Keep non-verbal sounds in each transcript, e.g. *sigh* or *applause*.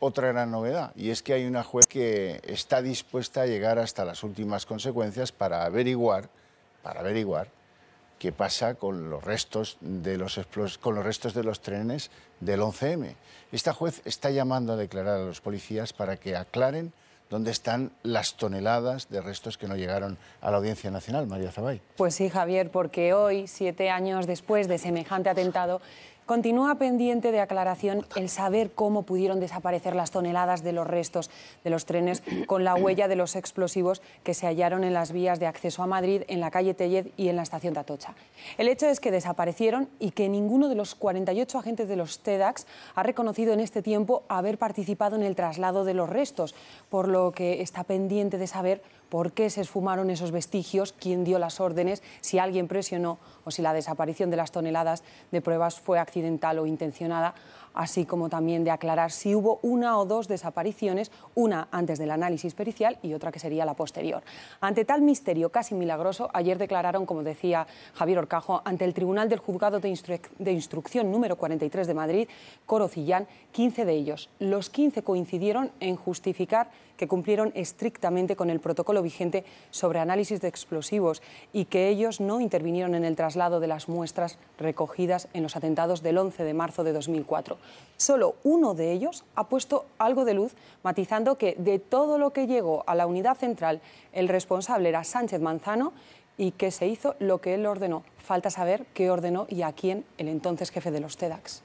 otra gran novedad, y es que hay una juez que está dispuesta a llegar hasta las últimas consecuencias para averiguar, para averiguar qué pasa con los restos de los, con los, restos de los trenes del 11M. Esta juez está llamando a declarar a los policías para que aclaren dónde están las toneladas de restos que no llegaron a la Audiencia Nacional, María Zabay. Pues sí, Javier, porque hoy, siete años después de semejante atentado, Continúa pendiente de aclaración el saber cómo pudieron desaparecer las toneladas de los restos de los trenes con la huella de los explosivos que se hallaron en las vías de acceso a Madrid, en la calle Tellez y en la estación Tatocha. El hecho es que desaparecieron y que ninguno de los 48 agentes de los TEDAX ha reconocido en este tiempo haber participado en el traslado de los restos, por lo que está pendiente de saber por qué se esfumaron esos vestigios, quién dio las órdenes, si alguien presionó o si la desaparición de las toneladas de pruebas fue accidental accidental o intencionada así como también de aclarar si hubo una o dos desapariciones, una antes del análisis pericial y otra que sería la posterior. Ante tal misterio casi milagroso, ayer declararon, como decía Javier Orcajo, ante el Tribunal del Juzgado de, Instrucción número 43 de Madrid, Corocillán, 15 de ellos. Los 15 coincidieron en justificar que cumplieron estrictamente con el protocolo vigente sobre análisis de explosivos y que ellos no intervinieron en el traslado de las muestras recogidas en los atentados del 11 de marzo de 2004. Solo uno de ellos ha puesto algo de luz, matizando que de todo lo que llegó a la unidad central, el responsable era Sánchez Manzano y que se hizo lo que él ordenó. Falta saber qué ordenó y a quién el entonces jefe de los TEDAX.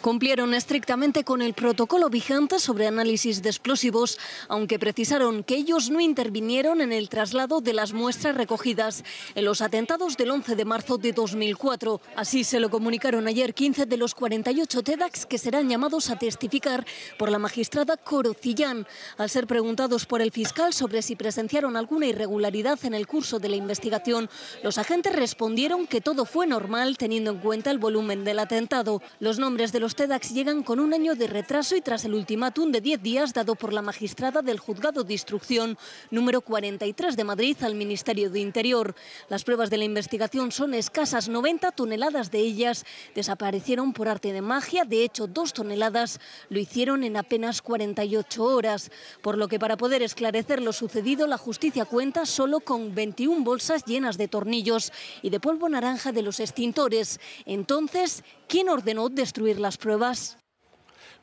Cumplieron estrictamente con el protocolo vigente sobre análisis de explosivos, aunque precisaron que ellos no intervinieron en el traslado de las muestras recogidas en los atentados del 11 de marzo de 2004. Así se lo comunicaron ayer 15 de los 48 TEDAX que serán llamados a testificar por la magistrada Corocillán. Al ser preguntados por el fiscal sobre si presenciaron alguna irregularidad en el curso de la investigación, los agentes respondieron que todo fue normal teniendo en cuenta el volumen del atentado. Los nombres de los los TEDx llegan con un año de retraso y tras el ultimátum de 10 días dado por la magistrada del Juzgado de Instrucción número 43 de Madrid al Ministerio de Interior. Las pruebas de la investigación son escasas, 90 toneladas de ellas desaparecieron por arte de magia, de hecho dos toneladas lo hicieron en apenas 48 horas, por lo que para poder esclarecer lo sucedido la justicia cuenta solo con 21 bolsas llenas de tornillos y de polvo naranja de los extintores. Entonces, ¿Quién ordenó destruir las pruebas?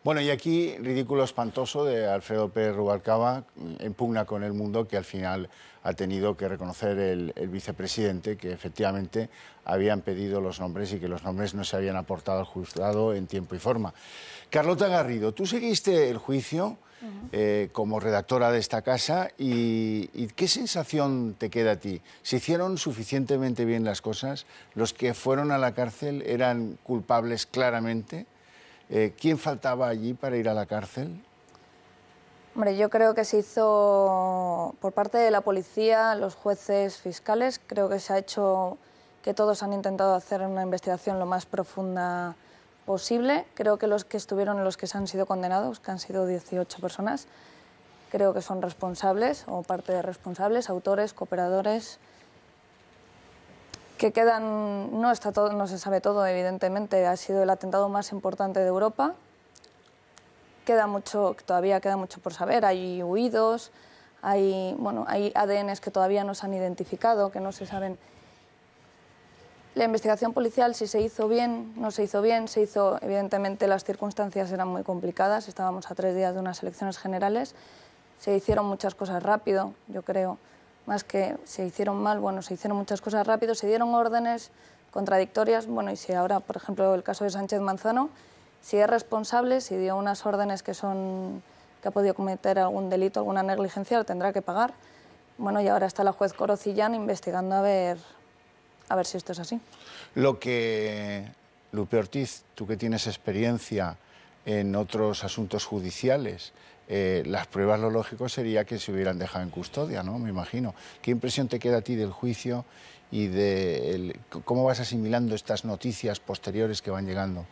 Bueno, y aquí Ridículo Espantoso de Alfredo Pérez Rubalcaba en eh, pugna con el mundo que al final ha tenido que reconocer el, vicepresidente que efectivamente habían pedido los nombres y que los nombres no se habían aportado al juzgado en tiempo y forma. Carlota Garrido, tú seguiste el juicio eh, como redactora de esta casa. Y, qué sensación te queda a ti? ¿Se hicieron suficientemente bien las cosas? ¿Los que fueron a la cárcel eran culpables claramente? Eh, ¿Quién faltaba allí para ir a la cárcel? Hombre, yo creo que se hizo por parte de la policía, los jueces fiscales, creo que se ha hecho que todos han intentado hacer una investigación lo más profunda posible. Creo que los que estuvieron, los que se han sido condenados, que han sido 18 personas, creo que son responsables o parte de responsables, autores, cooperadores, que quedan, no, está todo, no se sabe todo, evidentemente, ha sido el atentado más importante de Europa. Queda mucho, todavía queda mucho por saber, hay huidos, hay, bueno, hay ADNs que todavía no se han identificado, que no se saben la investigación policial, si se hizo bien, no se hizo bien, se hizo, evidentemente las circunstancias eran muy complicadas, estábamos a tres días de unas elecciones generales, se hicieron muchas cosas rápido, yo creo, más que se hicieron mal, bueno, se hicieron muchas cosas rápido, se dieron órdenes contradictorias, bueno, y si ahora, por ejemplo, el caso de Sánchez Manzano, si es responsable, si dio unas órdenes que son que ha podido cometer algún delito, alguna negligencia, lo tendrá que pagar. Bueno, y ahora está la juez Corocillán investigando a ver a ver si esto es así. Lo que, Lupe Ortiz, tú que tienes experiencia en otros asuntos judiciales, eh, las pruebas lo lógico sería que se hubieran dejado en custodia, ¿no? Me imagino. ¿Qué impresión te queda a ti del juicio y de cómo vas asimilando estas noticias posteriores que van llegando?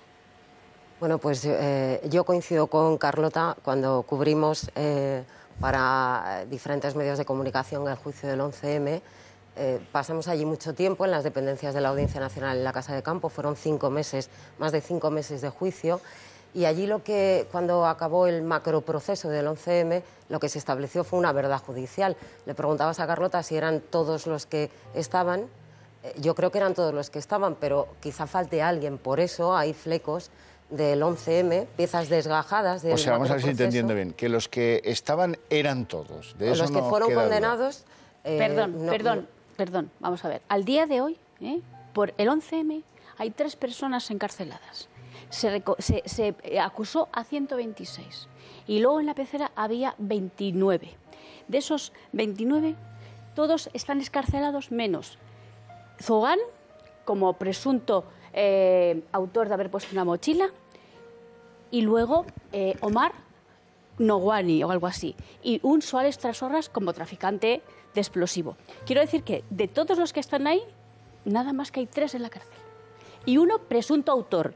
Bueno, pues eh, yo coincido con Carlota cuando cubrimos eh, para diferentes medios de comunicación el juicio del 11M. Eh, pasamos allí mucho tiempo en las dependencias de la Audiencia Nacional en la Casa de Campo, fueron cinco meses, más de cinco meses de juicio. Y allí lo que, cuando acabó el macroproceso del 11M, lo que se estableció fue una verdad judicial. Le preguntabas a Carlota si eran todos los que estaban. Eh, yo creo que eran todos los que estaban, pero quizá falte alguien. Por eso hay flecos del 11M, piezas desgajadas del O sea, vamos a ver si entendiendo bien, que los que estaban eran todos. De los que fueron condenados... Eh, perdón, perdón, perdón, vamos a ver, al día de hoy, ¿eh? por el 11M, hay tres personas encarceladas. Se, eh, acusó a 126 y luego en la pecera había 29. De esos 29, todos están escarcelados menos Zogán, como presunto eh, autor de haber puesto una mochila, y luego Omar, ...Noguani o algo así, y un Suárez Trasorras como traficante de explosivo. Quiero decir que de todos los que están ahí, nada más que hay tres en la cárcel. Y uno presunto autor,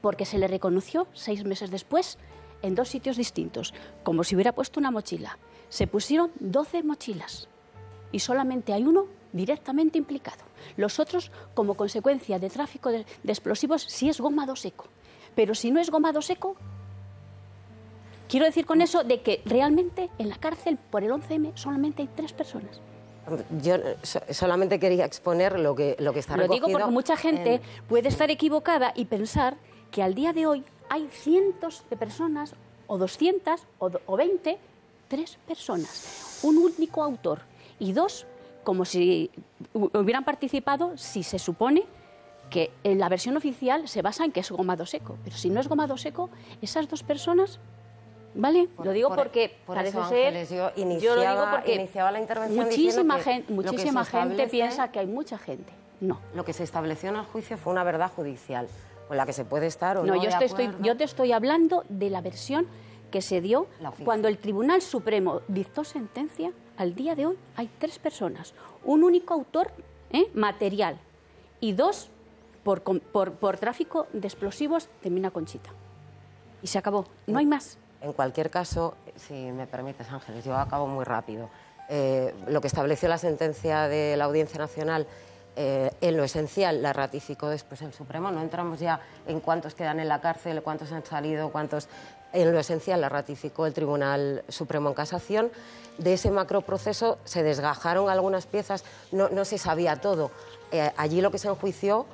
porque se le reconoció seis meses después en dos sitios distintos, como si hubiera puesto una mochila. Se pusieron 12 mochilas y solamente hay uno directamente implicado. Los otros, como consecuencia de tráfico de, explosivos, si sí es gomado seco. Pero si no es gomado seco, Quiero decir con eso de que realmente en la cárcel por el 11M solamente hay tres personas. Yo solamente quería exponer lo que, lo que está recogido. Lo digo porque mucha gente puede estar equivocada y pensar que al día de hoy hay cientos de personas, o 200, o, o 20, tres personas, un único autor y dos como si hubieran participado si se supone que en la versión oficial se basa en que es gomado seco. Pero si no es gomado seco, esas dos personas ¿Vale? lo digo porque por parece ser. yo, lo digo porque la intervención muchísima gente, muchísima gente piensa que hay mucha gente. No. Lo que se estableció en el juicio fue una verdad judicial, con la que se puede estar o no. No, yo, te estoy, yo te estoy hablando de la versión que se dio cuando el Tribunal Supremo dictó sentencia. Al día de hoy hay tres personas, un único autor ¿eh? material y dos por, por, tráfico de explosivos termina Mina Conchita. Y se acabó, no hay más. En cualquier caso, si me permites, Ángeles, yo acabo muy rápido. Eh, lo que estableció la sentencia de la Audiencia Nacional eh, en lo esencial la ratificó después el Supremo. No entramos ya en cuántos quedan en la cárcel, cuántos han salido, cuántos. En lo esencial la ratificó el Tribunal Supremo en Casación. De ese macroproceso se desgajaron algunas piezas, no, se sabía todo. Eh, allí lo que se enjuició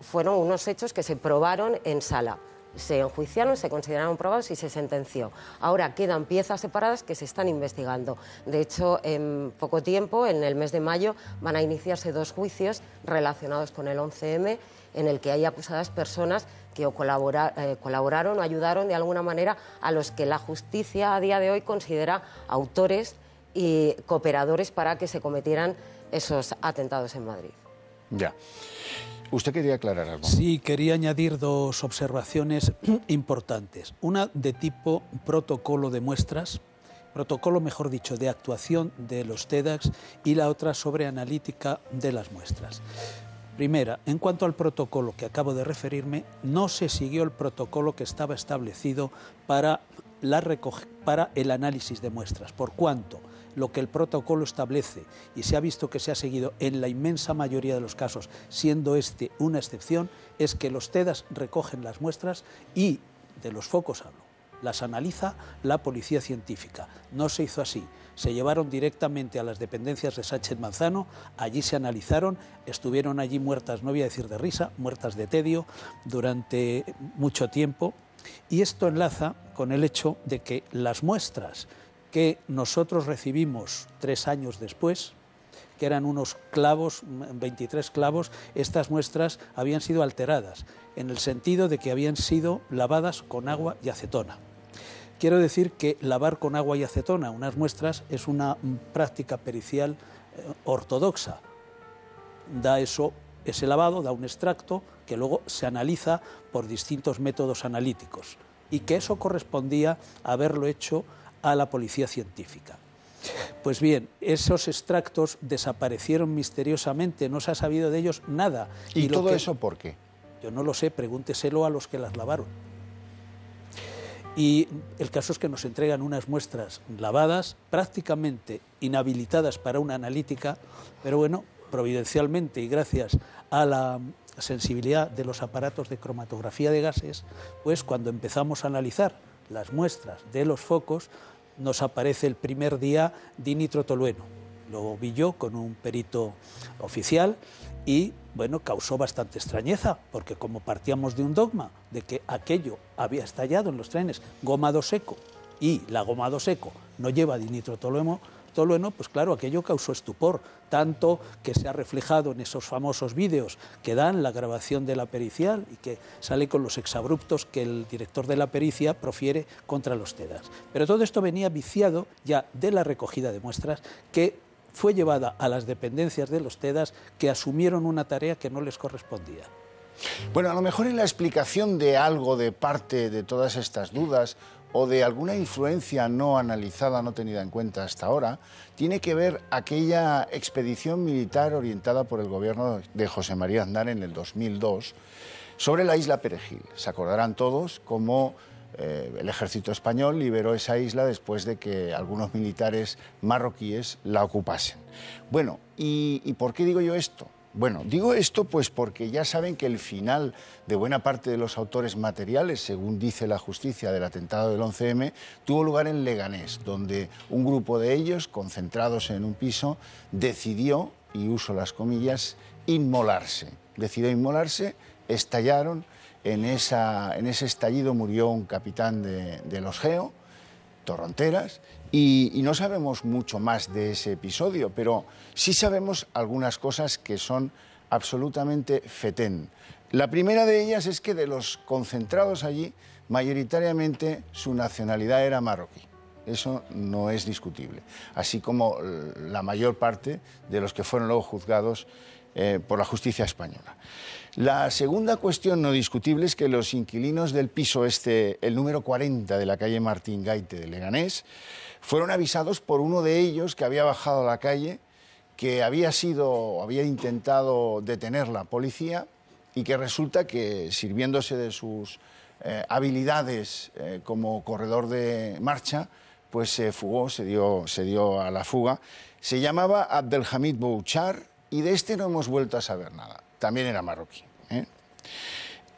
fueron unos hechos que se probaron en sala se enjuiciaron, se consideraron probados y se sentenció. Ahora quedan piezas separadas que se están investigando. De hecho, en poco tiempo, en el mes de mayo, van a iniciarse dos juicios relacionados con el 11M en el que hay acusadas personas que eh, colaboraron o ayudaron de alguna manera a los que la justicia a día de hoy considera autores y cooperadores para que se cometieran esos atentados en Madrid. Ya. Usted quería aclarar algo. Sí, quería añadir dos observaciones *clears throat* importantes. Una de tipo protocolo de muestras, protocolo, mejor dicho, de actuación de los TEDx, y la otra sobre analítica de las muestras. Primera, en cuanto al protocolo que acabo de referirme, no se siguió el protocolo que estaba establecido para, la para el análisis de muestras. ¿Por cuánto? lo que el protocolo establece y se ha visto que se ha seguido en la inmensa mayoría de los casos, siendo este una excepción, es que los TEDAS recogen las muestras y de los focos hablo las analiza la policía científica. No se hizo así. Se llevaron directamente a las dependencias de Sánchez Manzano, allí se analizaron, estuvieron allí muertas, no voy a decir de risa, muertas de tedio durante mucho tiempo. Y esto enlaza con el hecho de que las muestras que nosotros recibimos tres años después, que eran unos clavos, 23 clavos, estas muestras habían sido alteradas, en el sentido de que habían sido lavadas con agua y acetona. Quiero decir que lavar con agua y acetona unas muestras es una práctica pericial eh, ortodoxa. Da eso, ese lavado, da un extracto que luego se analiza por distintos métodos analíticos y que eso correspondía a haberlo hecho a la policía científica. Pues bien, esos extractos desaparecieron misteriosamente, no se ha sabido de ellos nada. ¿Y, todo eso por qué? Yo no lo sé, pregúnteselo a los que las lavaron. Y el caso es que nos entregan unas muestras lavadas, prácticamente inhabilitadas para una analítica, pero bueno, providencialmente y gracias a la sensibilidad de los aparatos de cromatografía de gases, pues cuando empezamos a analizar las muestras de los focos, nos aparece el primer día dinitrotolueno. Lo vi yo con un perito oficial y bueno, causó bastante extrañeza, porque como partíamos de un dogma de que aquello había estallado en los trenes, gomado seco y la gomado seco no lleva dinitrotolueno, Tolueno, pues claro, aquello causó estupor, tanto que se ha reflejado en esos famosos vídeos que dan la grabación de la pericial y que sale con los exabruptos que el director de la pericia profiere contra los TEDAS. Pero todo esto venía viciado ya de la recogida de muestras que fue llevada a las dependencias de los TEDAS que asumieron una tarea que no les correspondía. Bueno, a lo mejor en la explicación de algo de parte de todas estas dudas o de alguna influencia no analizada, no tenida en cuenta hasta ahora, tiene que ver aquella expedición militar orientada por el gobierno de José María Aznar en el 2002 sobre la isla Perejil. Se acordarán todos cómo eh, el ejército español liberó esa isla después de que algunos militares marroquíes la ocupasen. Bueno, y por qué digo yo esto? Bueno, digo esto pues porque ya saben que el final de buena parte de los autores materiales, según dice la justicia del atentado del 11M, tuvo lugar en Leganés, donde un grupo de ellos, concentrados en un piso, decidió, y uso las comillas, inmolarse. Decidió inmolarse, estallaron, en, esa, en ese estallido murió un capitán de, de los Geo, Torronteras, y, no sabemos mucho más de ese episodio, pero sí sabemos algunas cosas que son absolutamente fetén. La primera de ellas es que de los concentrados allí, mayoritariamente su nacionalidad era marroquí. Eso no es discutible. Así como eh, la mayor parte de los que fueron luego juzgados eh, por la justicia española. La segunda cuestión no discutible es que los inquilinos del piso este, el número 40 de la calle Martín Gaite de Leganés, fueron avisados por uno de ellos que había bajado a la calle, que había sido, había intentado detener la policía y que resulta que sirviéndose de sus eh, habilidades eh, como corredor de marcha, pues se fugó, se dio, a la fuga. Se llamaba Abdelhamid Bouchar y de este no hemos vuelto a saber nada. También era marroquí. ¿eh?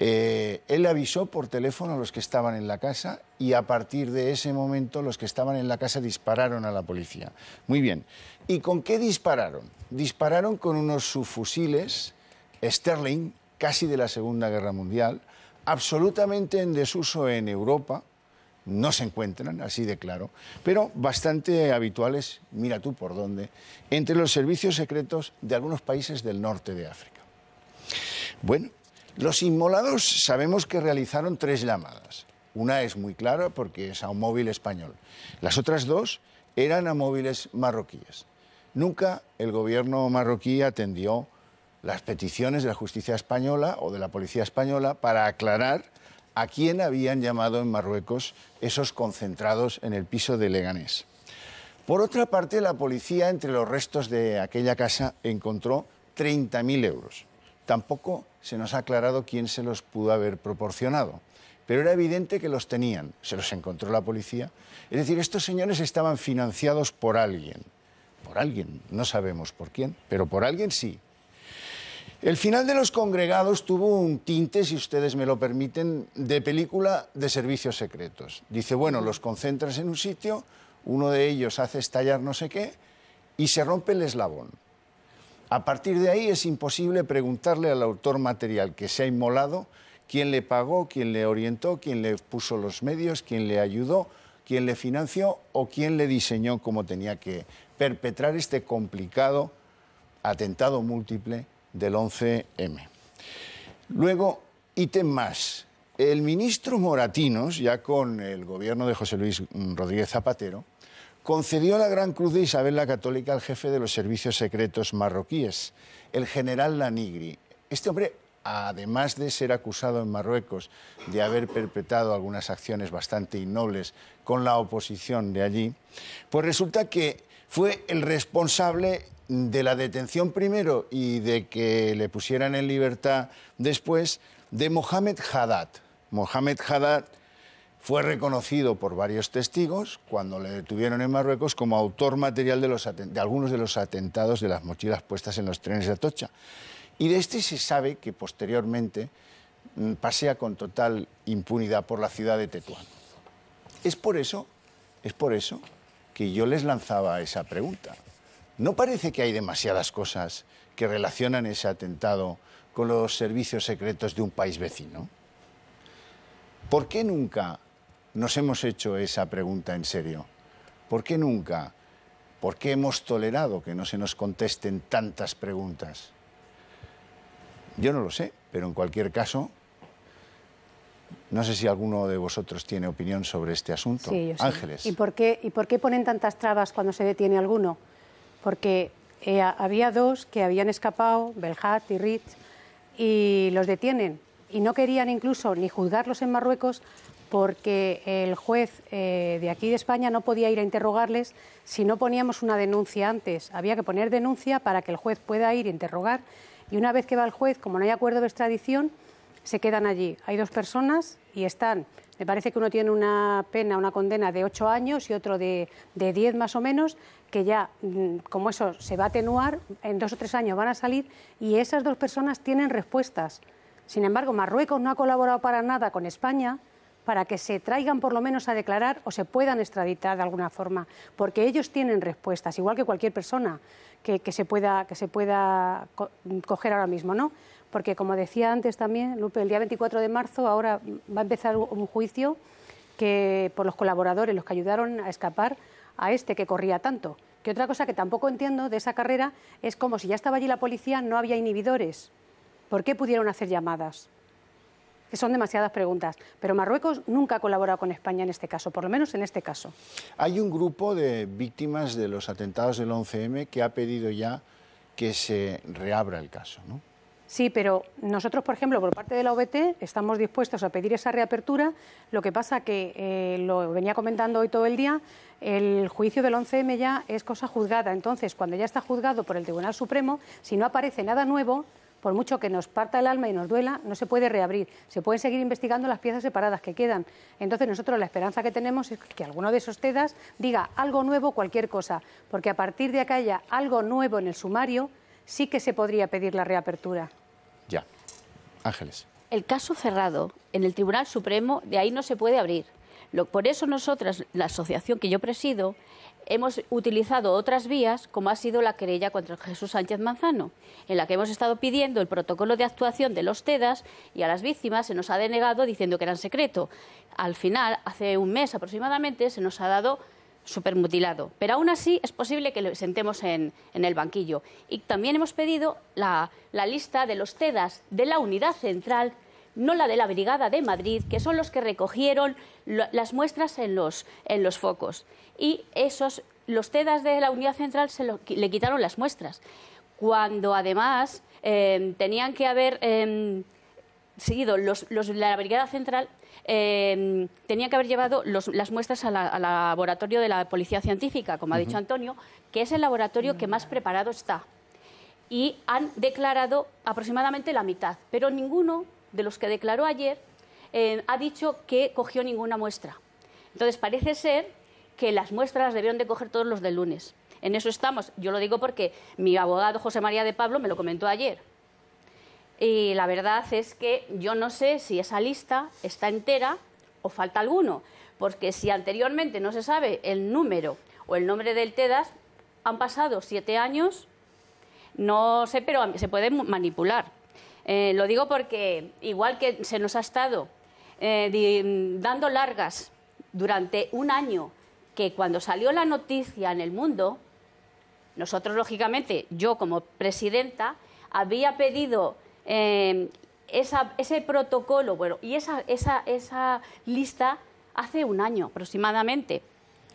Eh, él avisó por teléfono a los que estaban en la casa y a partir de ese momento los que estaban en la casa dispararon a la policía. Muy bien. ¿Y con qué dispararon? Dispararon con unos subfusiles Sterling, casi de la Segunda Guerra Mundial, absolutamente en desuso en Europa. No se encuentran, así de claro, pero bastante habituales, mira tú por dónde, entre los servicios secretos de algunos países del norte de África. Bueno, los inmolados sabemos que realizaron tres llamadas. Una es muy clara porque es a un móvil español. Las otras dos eran a móviles marroquíes. Nunca el gobierno marroquí atendió las peticiones de la justicia española o de la policía española para aclarar a quién habían llamado en Marruecos esos concentrados en el piso de Leganés. Por otra parte, la policía entre los restos de aquella casa encontró 30.000 euros. Tampoco se nos ha aclarado quién se los pudo haber proporcionado, pero era evidente que los tenían, se los encontró la policía. Es decir, estos señores estaban financiados por alguien, por alguien, no sabemos por quién, pero por alguien sí. El final de los congregados tuvo un tinte, si ustedes me lo permiten, de película de servicios secretos. Dice, bueno, los concentras en un sitio, uno de ellos hace estallar no sé qué y se rompe el eslabón. A partir de ahí es imposible preguntarle al autor material que se ha inmolado quién le pagó, quién le orientó, quién le puso los medios, quién le ayudó, quién le financió o quién le diseñó cómo tenía que perpetrar este complicado atentado múltiple del 11M. Luego, ítem más. El ministro Moratinos, ya con el gobierno de José Luis Rodríguez Zapatero, concedió la Gran Cruz de Isabel la Católica al jefe de los servicios secretos marroquíes, el general Lanigri. Este hombre, además de ser acusado en Marruecos de haber perpetrado algunas acciones bastante innobles con la oposición de allí, pues resulta que fue el responsable de la detención primero y de que le pusieran en libertad después de Mohamed Haddad. Mohamed Haddad fue reconocido por varios testigos cuando le detuvieron en Marruecos como autor material de, algunos de los atentados de las mochilas puestas en los trenes de Atocha. Y de este se sabe que posteriormente mm, pasea con total impunidad por la ciudad de Tetuán. Es por eso, es por eso que yo les lanzaba esa pregunta. ¿No parece que hay demasiadas cosas que relacionan ese atentado con los servicios secretos de un país vecino? ¿Por qué nunca nos hemos hecho esa pregunta en serio? ¿Por qué nunca? ¿Por qué hemos tolerado que no se nos contesten tantas preguntas? Yo no lo sé, pero en cualquier caso, no sé si alguno de vosotros tiene opinión sobre este asunto. Sí, Ángeles. ¿Y por, qué, ¿Y por qué ponen tantas trabas cuando se detiene alguno? Porque eh, había dos que habían escapado, Belhat y Ritz, y los detienen. Y no querían incluso ni juzgarlos en Marruecos porque el juez eh, de aquí de España no podía ir a interrogarles si no poníamos una denuncia antes. Había que poner denuncia para que el juez pueda ir a interrogar y una vez que va el juez, como no hay acuerdo de extradición, se quedan allí. Hay dos personas y están. Me parece que uno tiene una pena, una condena de ocho años y otro de, de diez más o menos, que ya, mm, como eso se va a atenuar, en dos o tres años van a salir y esas dos personas tienen respuestas. Sin embargo, Marruecos no ha colaborado para nada con España para que se traigan por lo menos a declarar o se puedan extraditar de alguna forma, porque ellos tienen respuestas, igual que cualquier persona que, se, pueda, que se pueda coger ahora mismo, ¿no? Porque como decía antes también, Lupe, el día 24 de marzo ahora va a empezar un juicio que por los colaboradores, los que ayudaron a escapar a este que corría tanto. Que otra cosa que tampoco entiendo de esa carrera es como si ya estaba allí la policía, no había inhibidores. ¿Por qué pudieron hacer llamadas? son demasiadas preguntas. Pero Marruecos nunca ha colaborado con España en este caso, por lo menos en este caso. Hay un grupo de víctimas de los atentados del 11M que ha pedido ya que se reabra el caso, ¿no? Sí, pero nosotros, por ejemplo, por parte de la OBT, estamos dispuestos a pedir esa reapertura. Lo que pasa que, eh, lo venía comentando hoy todo el día, el juicio del 11M ya es cosa juzgada. Entonces, cuando ya está juzgado por el Tribunal Supremo, si no aparece nada nuevo, por mucho que nos parta el alma y nos duela, no se puede reabrir. Se pueden seguir investigando las piezas separadas que quedan. Entonces nosotros la esperanza que tenemos es que alguno de esos TEDAS diga algo nuevo, cualquier cosa, porque a partir de acá haya algo nuevo en el sumario, sí que se podría pedir la reapertura. Ya. Ángeles. El caso cerrado en el Tribunal Supremo, de ahí no se puede abrir por eso nosotras, la asociación que yo presido, hemos utilizado otras vías, como ha sido la querella contra Jesús Sánchez Manzano, en la que hemos estado pidiendo el protocolo de actuación de los TEDAS y a las víctimas se nos ha denegado diciendo que eran secreto. Al final, hace un mes aproximadamente, se nos ha dado supermutilado. Pero aún así es posible que lo sentemos en, el banquillo. Y también hemos pedido la, la lista de los TEDAS de la unidad central no la de la Brigada de Madrid, que son los que recogieron las muestras en los, focos. Y esos, los TEDAS de la Unidad Central se le quitaron las muestras. Cuando además em, tenían que haber em, seguido los, la Brigada Central em, tenía que haber llevado las muestras al laboratorio de la Policía Científica, como ha dicho Antonio, que es el laboratorio que más preparado está. Y han declarado aproximadamente la mitad, pero ninguno de los que declaró ayer, eh, ha dicho que cogió ninguna muestra. Entonces parece ser que las muestras las debieron de coger todos los del lunes. En eso estamos. Yo lo digo porque mi abogado José María de Pablo me lo comentó ayer. Y la verdad es que yo no sé si esa lista está entera o falta alguno, porque si anteriormente no se sabe el número o el nombre del TEDAS, han pasado siete años, no sé, pero se puede manipular. Eh, lo digo porque, igual que se nos ha estado eh, dando largas durante un año, que cuando salió la noticia en el mundo, nosotros, lógicamente, yo como presidenta, había pedido eh, ese protocolo bueno, y esa, esa, esa, lista hace un año aproximadamente,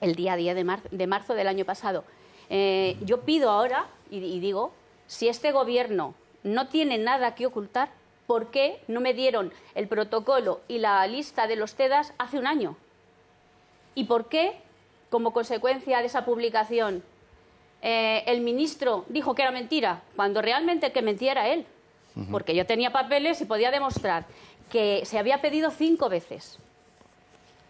el día 10 de, de marzo del año pasado. yo pido ahora y digo, si este gobierno no tiene nada que ocultar, ¿por qué no me dieron el protocolo y la lista de los TEDAS hace un año? ¿Y por qué, como consecuencia de esa publicación, eh, el ministro dijo que era mentira, cuando realmente que mentía era él? Porque yo tenía papeles y podía demostrar que se había pedido cinco veces.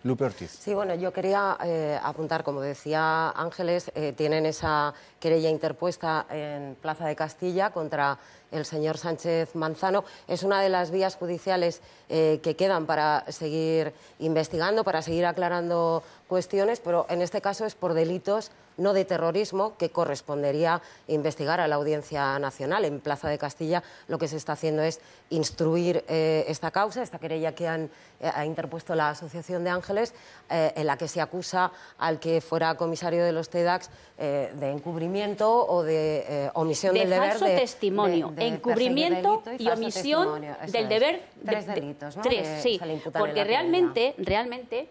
Lupe Ortiz. Sí, bueno, yo quería eh, apuntar, como decía Ángeles, eh, tienen esa querella interpuesta en Plaza de Castilla contra el señor Sánchez Manzano. Es una de las vías judiciales eh, que quedan para seguir investigando, para seguir aclarando cuestiones, pero en este caso es por delitos no de terrorismo que correspondería investigar a la Audiencia Nacional. En Plaza de Castilla lo que se está haciendo es instruir eh, esta causa, esta querella que han, eh, ha interpuesto la Asociación de Ángeles, en la que se acusa al que fuera comisario de los TEDAX de encubrimiento o de omisión de del deber. testimonio encubrimiento y, omisión del deber. De, tres delitos, ¿no? Tres, sí. Porque realmente, realmente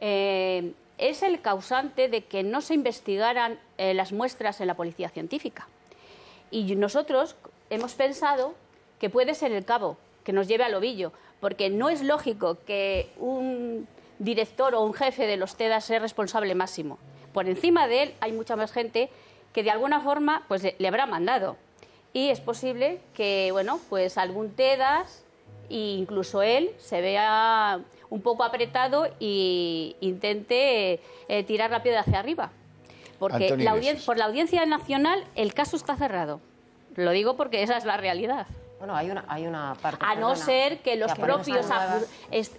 eh, es el causante de que no se investigaran eh, las muestras en la policía científica. Y nosotros hemos pensado que puede ser el cabo que nos lleve al ovillo, porque no es lógico que un director o un jefe de los TEDAS sea responsable máximo. Por encima de él hay mucha más gente que de alguna forma pues, le habrá mandado y es posible que, bueno, pues algún TEDAS e incluso él se vea un poco apretado e intente eh, tirar la piedra hacia arriba. Porque la por la audiencia nacional el caso está cerrado. Lo digo porque esa es la realidad. Bueno, hay una, hay una parte. A no ser que los que propios,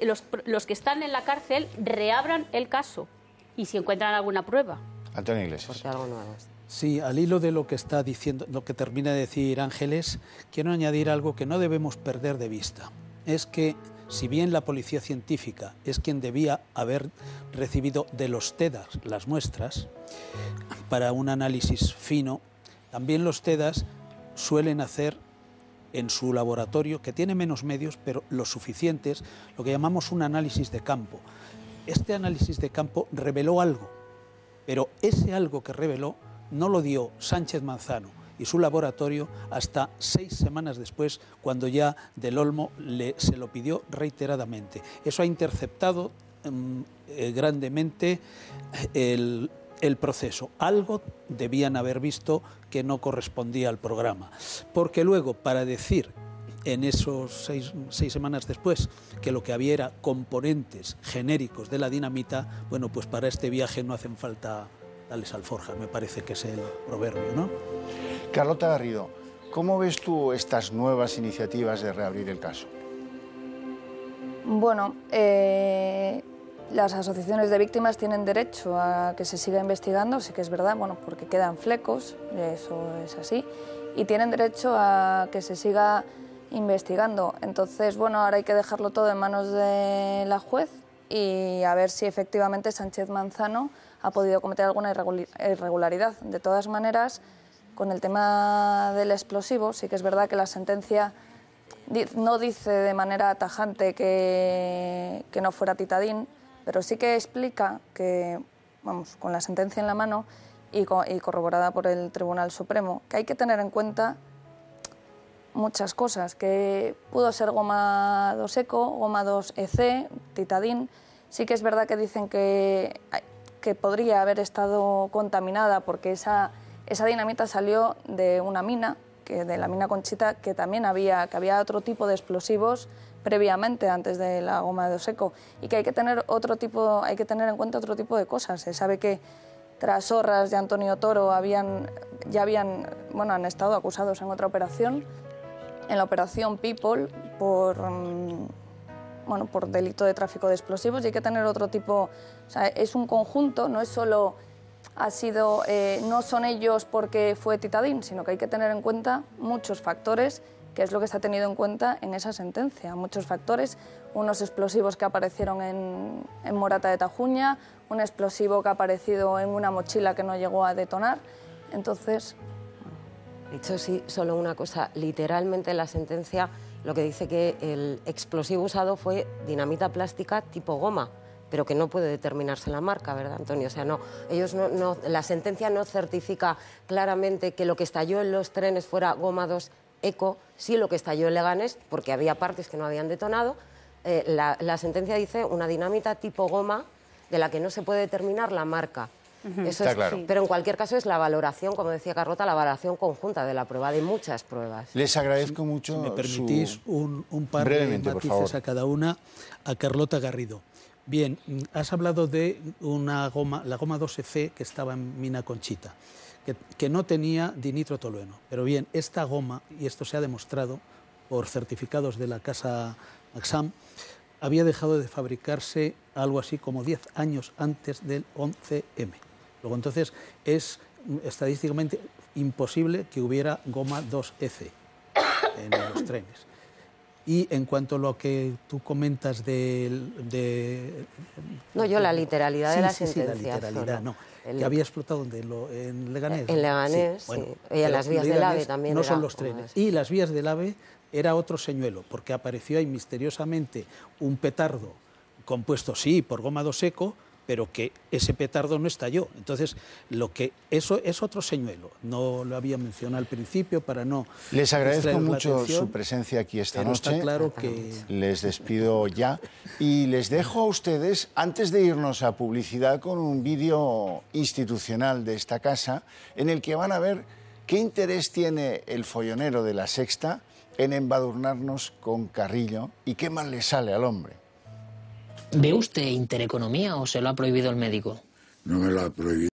los, los que están en la cárcel reabran el caso y si encuentran alguna prueba. Antonio Iglesias. Porque algo nuevo. Sí, al hilo de lo que está diciendo, lo que termina de decir Ángeles, quiero añadir algo que no debemos perder de vista. Es que si bien la policía científica es quien debía haber recibido de los TEDAS las muestras para un análisis fino, también los TEDAS suelen hacer en su laboratorio, que tiene menos medios, pero los suficientes, lo que llamamos un análisis de campo. Este análisis de campo reveló algo, pero ese algo que reveló no lo dio Sánchez Manzano y su laboratorio hasta seis semanas después, cuando ya Del Olmo le, se lo pidió reiteradamente. Eso ha interceptado mm, eh, grandemente el, proceso. Algo debían haber visto que no correspondía al programa. Porque luego, para decir en esos seis, seis, semanas después que lo que había era componentes genéricos de la dinamita, bueno, pues para este viaje no hacen falta al Forja, me parece que es el proverbio, ¿no? Carlota Garrido, ¿cómo ves tú estas nuevas iniciativas de reabrir el caso? Bueno, eh, las asociaciones de víctimas tienen derecho a que se siga investigando, sí que es verdad, bueno, porque quedan flecos, eso es así, y tienen derecho a que se siga investigando. Entonces, bueno, ahora hay que dejarlo todo en manos de la juez y a ver si efectivamente Sánchez Manzano ha podido cometer alguna irregularidad. De todas maneras, con el tema del explosivo, sí que es verdad que la sentencia no dice de manera tajante que, no fuera Titadín, pero sí que explica que, vamos, con la sentencia en la mano y, y corroborada por el Tribunal Supremo, que hay que tener en cuenta muchas cosas, que pudo ser goma 2 eco, goma 2 EC, titadín. Sí que es verdad que dicen que que podría haber estado contaminada porque esa, esa dinamita salió de una mina, que de la mina Conchita, que también había, que había otro tipo de explosivos previamente antes de la goma de Oseco... y que hay que tener otro tipo hay que tener en cuenta otro tipo de cosas se sabe que tras horras de Antonio Toro habían ya habían bueno han estado acusados en otra operación en la operación People por mm, bueno, por delito de tráfico de explosivos y hay que tener otro tipo, o sea, es un conjunto, no es solo ha sido, eh, no son ellos porque fue Titadín, sino que hay que tener en cuenta muchos factores, que es lo que se ha tenido en cuenta en esa sentencia, muchos factores, unos explosivos que aparecieron en, Morata de Tajuña, un explosivo que ha aparecido en una mochila que no llegó a detonar, entonces... Dicho sí, solo una cosa, literalmente la sentencia lo que dice que el explosivo usado fue dinamita plástica tipo goma pero que no puede determinarse la marca, ¿verdad, Antonio? O sea, no, ellos no, la sentencia no certifica claramente que lo que estalló en los trenes fuera goma 2 eco, sí lo que estalló en Leganes, porque había partes que no habían detonado. Eh, la sentencia dice una dinamita tipo goma de la que no se puede determinar la marca. Pero en cualquier caso es la valoración, como decía Carlota, la valoración conjunta de la prueba, de muchas pruebas. Les agradezco mucho. Si me permitís un, par de matices a cada una. A Carlota Garrido. Bien, mm, has hablado de una goma, la goma 12C e que estaba en Mina Conchita, que, no tenía dinitrotolueno. Pero bien, esta goma, y esto se ha demostrado por certificados de la casa AXAM, había dejado de fabricarse algo así como 10 años antes del 11M. Luego, entonces, es estadísticamente imposible que hubiera goma 2F en los trenes. Y en cuanto a lo que tú comentas de... no, yo la literalidad de la sí, Sí, la literalidad, no. Que había explotado en Leganés. En Leganés, sí. y en las vías del AVE también. No son los trenes. Y las vías del AVE era otro señuelo, porque apareció ahí misteriosamente un petardo compuesto, sí, por goma 2 seco, pero que ese petardo no estalló. Entonces, lo que eso es otro señuelo. No lo había mencionado al principio para no. Les agradezco mucho su presencia aquí esta noche. Está claro que... Les despido ya y les dejo a ustedes antes de irnos a publicidad con un vídeo institucional de esta casa en el que van a ver qué interés tiene el follonero de la Sexta en embadurnarnos con Carrillo y qué mal le sale al hombre. ¿Ve usted intereconomía o se lo ha prohibido el médico? No me lo ha prohibido